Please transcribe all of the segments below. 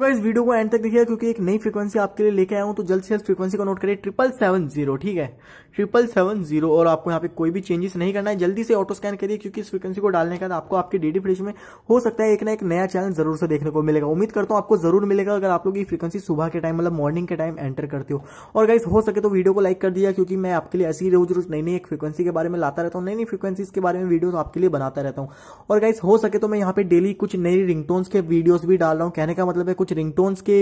तो इस वीडियो को एंड तक देखिए क्योंकि एक नई फ्रीक्वेंसी आपके लिए लेके आया हूँ तो जल्द से जल्द फ्रीक्वेंसी को नोट करिए ट्रिपल सेवन जीरो ठीक है ट्रिपल सेवन जीरो और आपको यहाँ पे कोई भी चेंजेस नहीं करना है जल्दी से ऑटो स्कैन करिए क्योंकि इस फ्रीक्वेंसी को डालने के बाद आपको आपके डीडी फ्रिज में हो सकता है एक ना एक नया चैनल जरूर से देखने को मिलेगा उम्मीद करता हूँ आपको जरूर मिलेगा अगर आप लोग ये फ्रीक्वेंसी सुबह के टाइम मतलब मॉर्निंग के टाइम एंटर करते हो और गाइस हो सके तो वीडियो को लाइक कर दिया क्योंकि मैं आपके लिए ऐसी रोज रोज नई नई एक फ्रीक्वेंसी के बारे में लाता रहता हूँ नई नई फ्रीक्वेंसीज के बारे में वीडियो तो आपके लिए बनाता रहता हूँ और गाइस हो सके तो मैं यहाँ पे डेली कुछ नई रिंगटोन्स के वीडियो भी डाल रहा हूँ कहने का मतलब है कुछ कुछ रिंगटोन्स के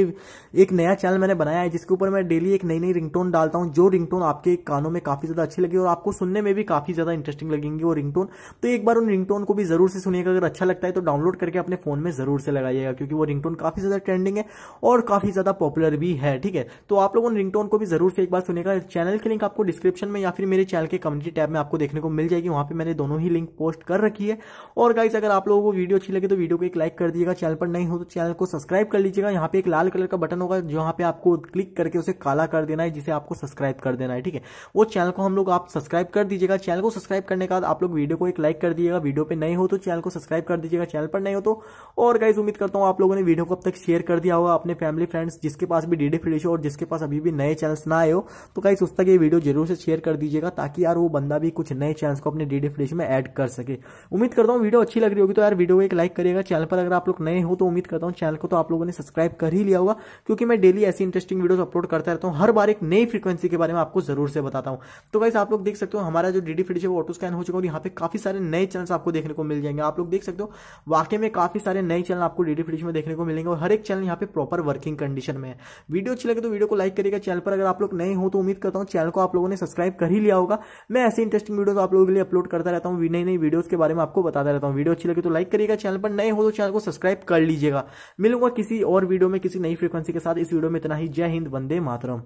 एक नया चैनल मैंने बनाया है जिसके ऊपर मैं डेली एक नई नई रिंगटोन डालता हूँ जो रिंगटोन आपके कानों में काफी ज्यादा अच्छी लगी और आपको सुनने में भी काफी ज्यादा इंटरेस्टिंग लगेंगी वो रिंगटोन तो एक बार उन रिंगटोन को भी जरूर से सुनिएगा अगर अच्छा लगता है तो डाउनलोड करके अपने फोन में जरूर से लगाइएगा क्योंकि वो रिंगटोन काफी ज्यादा ट्रेंडिंग है और काफी ज्यादा पॉपुलर भी है ठीक है तो आप लोग उन रिंगटोन को भी जरूर से एक बार सुनेगा चैनल के लिंक आपको डिस्क्रिप्शन में या फिर मेरे चैनल के कम्युनिटी टैब में आपको देखने को मिल जाएगी वहां पर मैंने दोनों ही लिंक पोस्ट कर रखी है और गाइस अगर आप लोगों को वीडियो अच्छी लगे तो वीडियो को एक लाइक कर दिएगा चैनल पर नहीं हो तो चैनल को सब्सक्राइब कर लीजिए कीजिएगा यहाँ पे एक लाल कलर का बटन होगा जो यहाँ पे आपको क्लिक करके उसे काला कर देना है जिसे आपको सब्सक्राइब कर देना है ठीक है वो चैनल को हम लोग आप सब्सक्राइब कर दीजिएगा चैनल को सब्सक्राइब करने के बाद आप लोग वीडियो को एक लाइक कर दीजिएगा वीडियो पे नहीं हो तो चैनल को सब्सक्राइब कर दीजिएगा चैनल पर नहीं हो तो और गाइज उम्मीद करता हूँ आप लोगों ने वीडियो को अब तक शेयर कर दिया होगा अपने फैमिली फ्रेंड्स जिसके पास भी डीडी फ्रीडी और जिसके पास अभी भी नए चैनल्स ना आए हो तो गाइज उस तक ये वीडियो जरूर से शेयर कर दीजिएगा ताकि यार वो बंदा भी कुछ नए चैनल को अपने डीडी फ्रीडी में एड कर सके उम्मीद करता हूँ वीडियो अच्छी लग रही होगी तो यार वीडियो को एक लाइक करिएगा चैनल पर अगर आप लोग नए हो तो उम्मीद करता हूँ चैनल को तो आप लोगों ने सब्सक्राइब कर ही लिया होगा क्योंकि मैं डेली ऐसी इंटरेस्टिंग वीडियोस अपलोड करता रहता हूँ हर बार एक नई फ्रीक्वेंसी के बारे में आपको जरूर से बताता हूँ तो वैसे आप लोग देख सकते हो हमारा जो डीडी फिडिश है वो ऑटो स्कैन हो चुका है यहाँ पे काफी सारे नए चैनल आपको देखने को मिल जाएंगे आप लोग देख सकते हो वाकई में काफी सारे नए चैनल आपको डीडी फिडिश में देखने को मिलेंगे और हर एक चैनल यहाँ पे प्रॉपर वर्किंग कंडीशन में है वीडियो अच्छी लगे तो वीडियो को लाइक करिएगा चैनल पर अगर आप लोग नए हो तो उम्मीद करता हूँ चैनल को आप लोगों ने सब्सक्राइब कर ही लिया होगा मैं ऐसे इंटरेस्टिंग वीडियो आप लोगों के लिए अपलोड करता रहता हूँ नई नई वीडियो के बारे में आपको बताता रहता हूँ वीडियो अच्छी लगे तो लाइक करिएगा चैनल पर नए हो तो चैनल को सब्सक्राइब कर लीजिएगा मिलूंगा किसी और वीडियो में किसी नई फ्रीक्वेंसी के साथ इस वीडियो में इतना ही जय हिंद वंदे मातरम